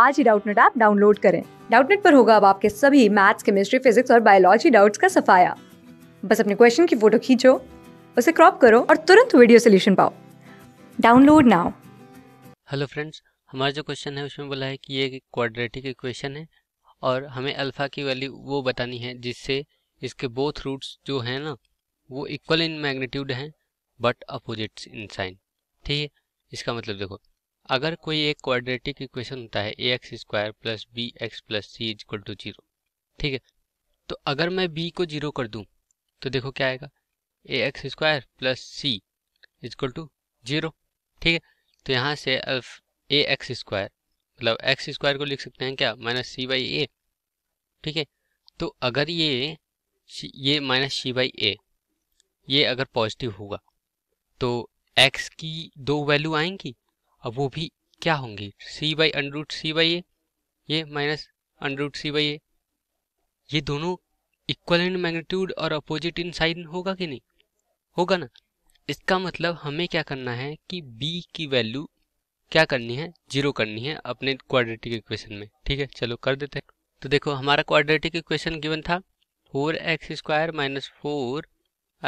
आज ही Doubtnut app download करें डाउटनेट पर होगा अब आपके सभी मैथ्स केमिस्ट्री फिजिक्स और बायोलॉजी डाउट्स का सफाया बस अपने क्वेश्चन की फोटो खींचो उसे क्रॉप करो और तुरंत वीडियो सोल्यूशन पाओ डाउनलोड नाउ हेलो फ्रेंड्स हमारा जो क्वेश्चन है उसमें बोला है कि ये क्वाड्रेटिक इक्वेशन है और हमें अल्फ़ा की वैल्यू वो बतानी है जिससे इसके बोथ रूट्स जो हैं ना वो इक्वल इन मैग्नीट्यूड हैं बट अपोजिट्स इन साइन ठीक है इसका मतलब देखो अगर कोई एक क्वाड्रेटिक इक्वेशन होता है a x square plus b x plus c is equal to zero ठीक है तो अगर मैं बी को जीरो कर दूँ तो देखो क्या आएगा a x square plus c is equal to zero ठीक है तो यहाँ से अल्फ ए एक्स स्क्वायर मतलब एक्स स्क्वायर को लिख सकते हैं क्या माइनस सी बाई ए ठीक है तो अगर ये ये माइनस सी बाई ए ये अगर पॉजिटिव होगा तो एक्स की दो वैल्यू आएंगी अब वो भी क्या होंगी c by under root c by a ये minus under root c by a ये दोनों इक्वल इन मैग्नीट्यूड और अपोजिट इन साइन होगा कि नहीं होगा ना इसका मतलब हमें क्या करना है कि b की वैल्यू क्या करनी है जीरो करनी है अपने क्वाड्रेटिक इक्वेशन में ठीक है चलो कर देते हैं तो देखो हमारा क्वाड्रेटिक इक्वेशन गिवन था four x square minus four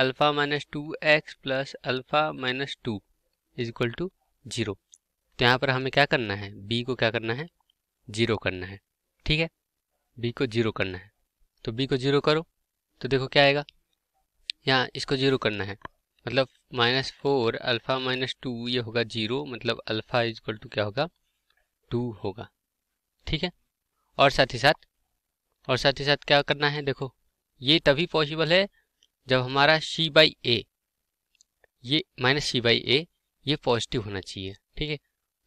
alpha minus two x plus alpha minus two is equal to zero तो यहाँ पर हमें क्या करना है बी को क्या करना है जीरो करना है ठीक है बी को जीरो करना है तो बी को जीरो करो तो देखो क्या आएगा यहाँ इसको जीरो करना है मतलब minus four alpha minus two ये होगा जीरो मतलब अल्फ़ा इजक्वल टू क्या होगा टू होगा ठीक है और साथ ही साथ और साथ ही साथ क्या करना है देखो ये तभी पॉसिबल है जब हमारा सी बाई ए ये माइनस सी बाई ए ये पॉजिटिव होना चाहिए ठीक है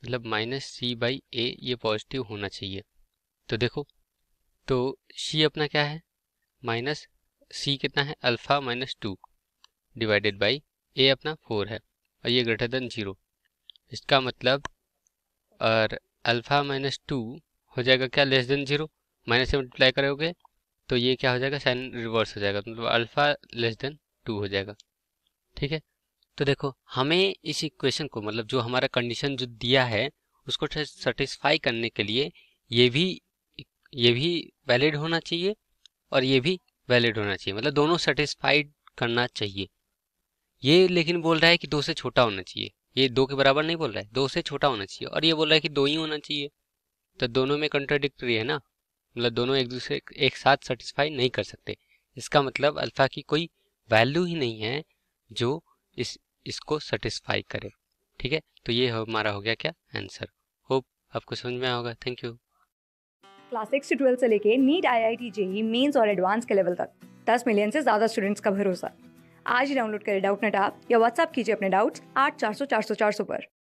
मतलब माइनस सी बाई ए ये पॉजिटिव होना चाहिए तो देखो तो सी अपना क्या है माइनस सी कितना है alpha minus two divided by a अपना फोर है और ये ग्रेटर देन ज़ीरो इसका मतलब और अल्फ़ा माइनस टू हो जाएगा क्या लेस देन ज़ीरो माइनस से मल्टीप्लाई करोगे तो ये क्या हो जाएगा साइन रिवर्स हो जाएगा मतलब अल्फ़ा लेस देन टू हो जाएगा ठीक है तो देखो हमें इस इक्वेशन को मतलब जो हमारा कंडीशन जो दिया है उसको सेटिस्फाई करने के लिए ये भी ये भी वैलिड होना चाहिए और ये भी वैलिड होना चाहिए मतलब दोनों सेटिस्फाइड करना चाहिए ये लेकिन बोल रहा है कि दो से छोटा होना चाहिए ये दो के बराबर नहीं बोल रहा है दो से छोटा होना चाहिए और ये बोल रहा है कि दो ही होना चाहिए तो दोनों में कंट्राडिक्टरी है ना मतलब दोनों एक दूसरे एक साथ सेटिस्फाई नहीं कर सकते इसका मतलब अल्फ़ा की कोई वैल्यू ही नहीं है जो इस इसको सेटिस्फाई करे ठीक है तो ये हमारा हो गया क्या आंसर होप आपको समझ में होगा थैंक यू क्लास सिक्स से ट्वेल्थ से लेके NEET I I T JEE mains और एडवांस के लेवल तक दस मिलियन से ज़्यादा स्टूडेंट्स का भरोसा आज ही डाउनलोड करें डाउट नेट आप या व्हाट्सअप कीजिए अपने डाउट्स आठ चार सौ चार सौ चार सौ पर